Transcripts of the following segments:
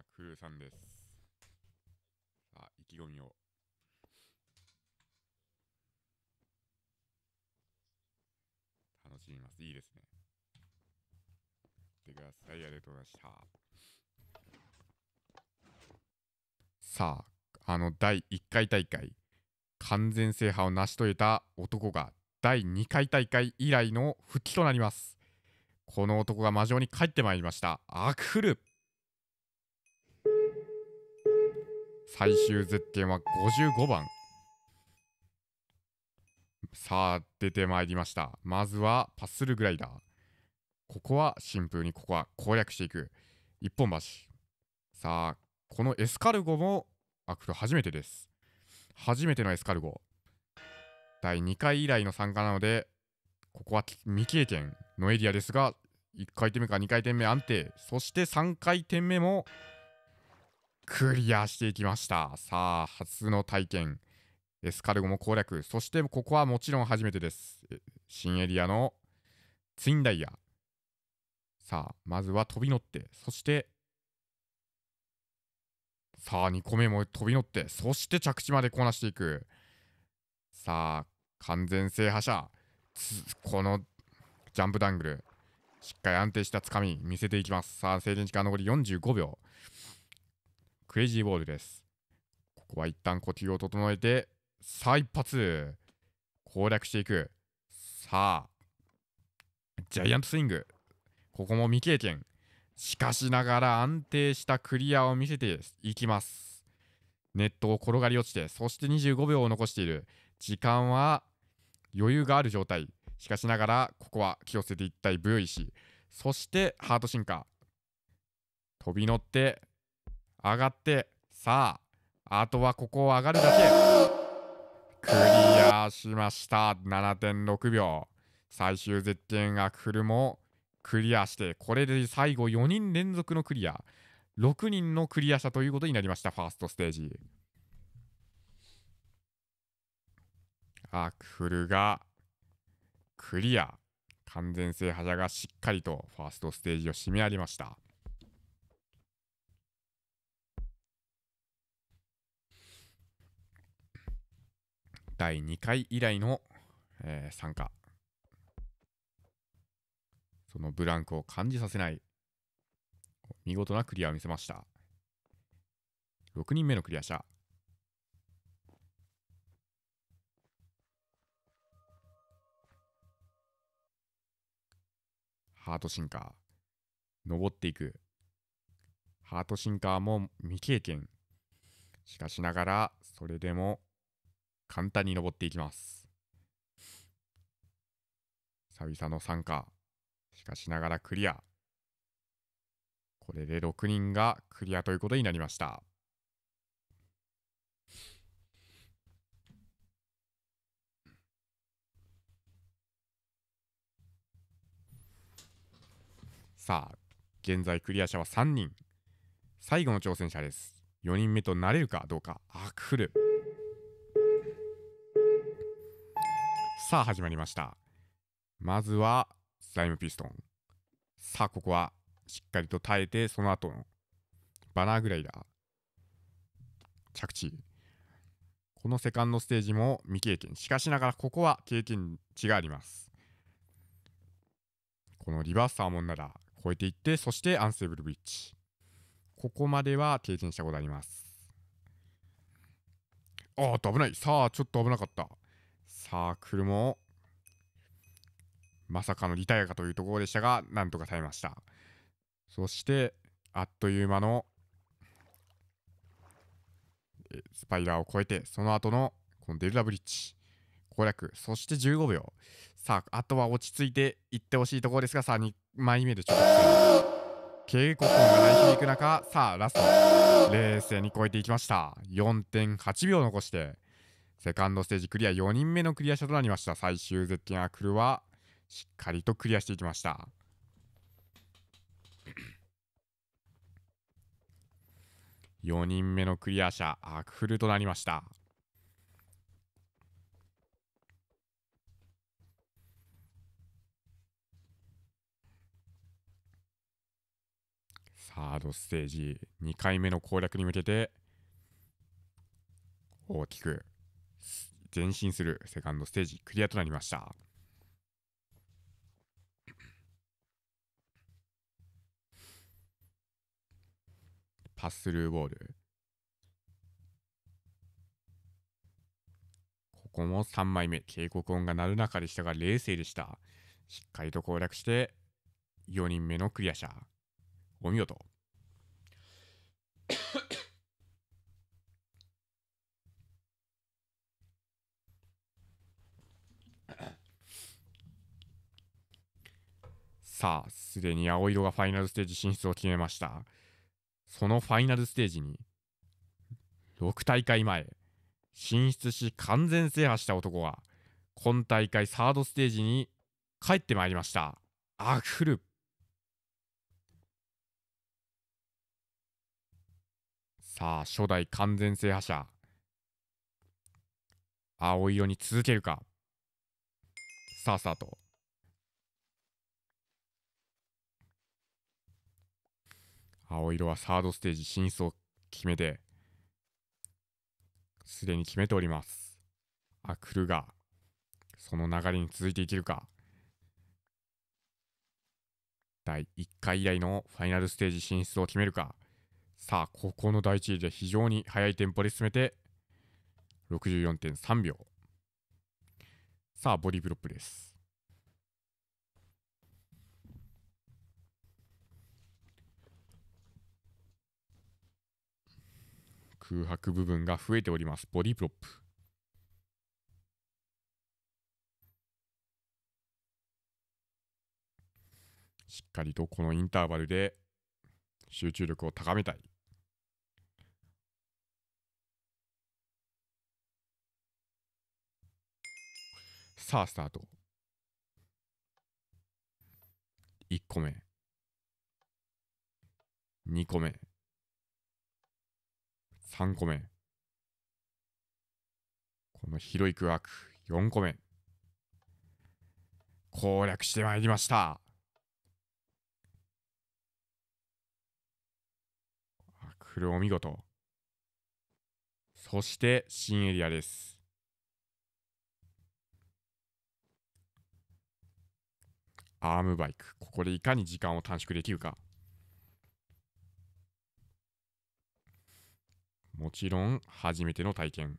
あ、クルーさんです。さあ、意気込みを。楽しみます。いいですね。ってください。ありがとうございました。さあ、あの、第1回大会、完全制覇を成し遂げた男が、第2回大会以来の復帰となります。この男が魔女に帰ってまいりました。アクフル最終絶景は55番さあ出てまいりましたまずはパッスルグライダーここはシンプルにここは攻略していく一本橋さあこのエスカルゴもあくれ初めてです初めてのエスカルゴ第2回以来の参加なのでここは未経験のエリアですが1回転目か2回転目安定そして3回転目もクリアしていきましたさあ初の体験エスカルゴも攻略そしてここはもちろん初めてです新エリアのツインダイヤさあまずは飛び乗ってそしてさあ2個目も飛び乗ってそして着地までこなしていくさあ完全制覇者このジャンプダングルしっかり安定したつかみ見せていきますさあ制限時間残り45秒クレイジーボールです。ここは一旦呼吸を整えて、さあ一発攻略していく。さあ、ジャイアントスイング。ここも未経験。しかしながら安定したクリアを見せていきます。ネットを転がり落ちて、そして25秒を残している。時間は余裕がある状態。しかしながら、ここは気をつけていったいブーイし、そして、ハートシンカー。飛び乗って、上がってさああとはここを上がるだけクリアしました7.6秒最終絶景アクルもクリアしてこれで最後4人連続のクリア6人のクリア者ということになりましたファーストステージアクルがクリア完全制覇者がしっかりとファーストステージを締め上げました第2回以来の、えー、参加そのブランクを感じさせない見事なクリアを見せました6人目のクリア者ハートシンカー登っていくハートシンカーも未経験しかしながらそれでも簡単に登っていきます。久々の参加。しかしながらクリア。これで6人がクリアということになりました。さあ、現在クリア者は3人。最後の挑戦者です。4人目となれるかどうか。アクフル。さあ始まりましたまずはスライムピストンさあここはしっかりと耐えてその後のバナーグライダー着地このセカンドステージも未経験しかしながらここは経験値がありますこのリバースサーモンなら超えていってそしてアンセーブルブリッジここまでは経験したことありますあっと危ないさあちょっと危なかったサークルも、まさかのリタイアかというところでしたが、なんとか耐えました。そして、あっという間の、スパイラーを越えて、その後の、このデルタブリッジ、攻略、そして15秒。さあ、あとは落ち着いていってほしいところですが、さあ、2枚目でちょっと。警告音が鳴り響く中、さあ、ラスト、冷静に超えていきました。4.8秒残して、セカンドステージクリア4人目のクリア者となりました。最終絶景アクルはしっかりとクリアしていきました。4人目のクリア者、アクフルとなりました。サードステージ、2回目の攻略に向けて、大きく前進するセカンドステージクリアとなりました。パスルーボール。ここも3枚目。警告音が鳴る中でしたが、冷静でした。しっかりと攻略して、4人目のクリア者。お見事。さあ、すでに青色がファイナルステージ進出を決めました。そのファイナルステージに、6大会前、進出し完全制覇した男が、今大会サードステージに帰ってまいりました。アクフル。さあ、初代完全制覇者、青色に続けるか。さあ、スタート。青色はサードステージ進出を決めて、すでに決めております。アクルが、その流れに続いていけるか。第1回以来のファイナルステージ進出を決めるか。さあ、ここの第1位で非常に速いテンポで進めて、64.3秒。さあ、ボディブロップです。空白部分が増えております。ボディプロップ。しっかりとこのインターバルで集中力を高めたい。さあ、スタート。1個目。2個目。3個目。この広い空白、4個目。攻略してまいりました。あ、これお見事。そして、新エリアです。アームバイク。ここでいかに時間を短縮できるか。もちろん初めての体験。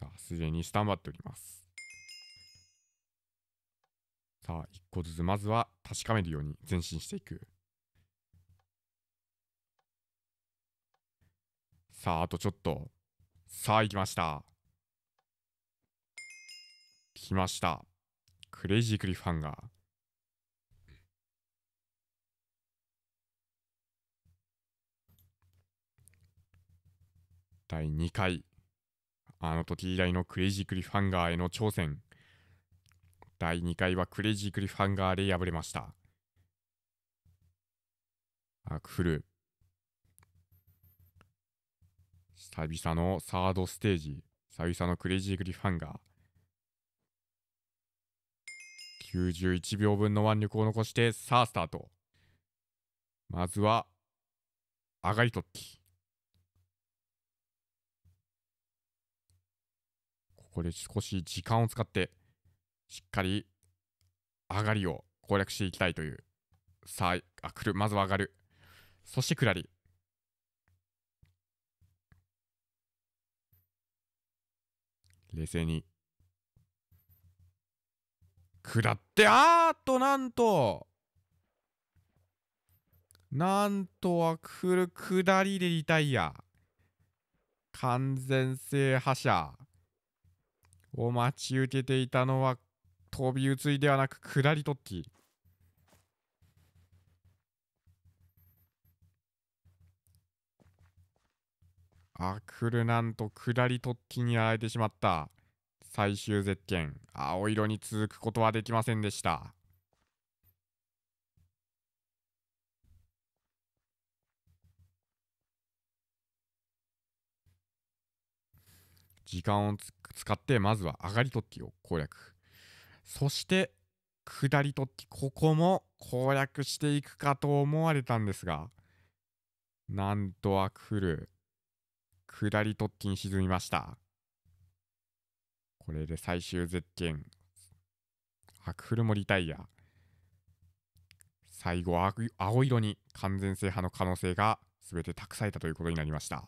さあ、すでにスタンバっております。さあ、一個ずつまずは確かめるように前進していく。さあ、あとちょっと。さあ、行きました。来ました。クレイジークリフハンガー。第2回あの時以来のクレイジークリフハンガーへの挑戦第2回はクレイジークリフハンガーで敗れましたアクフル久々のサードステージ久々のクレイジークリフハンガー91秒分の腕力を残してさあスタートまずは上がり突起こで少し時間を使ってしっかり上がりを攻略していきたいというさああ来るまずは上がるそして下り冷静に下ってあーっとなんとなんとは来る下りでリタイア完全制覇者を待ち受けていたのは飛び移りではなく下り突起あくるなんと下り突起にやられてしまった最終絶景青色に続くことはできませんでした時間をつ使ってまずは上がり突起を攻略そして下り突起ここも攻略していくかと思われたんですがなんとアクフル下り突起に沈みましたこれで最終絶景アクフルもリタイア最後は青色に完全制覇の可能性が全て託されたということになりました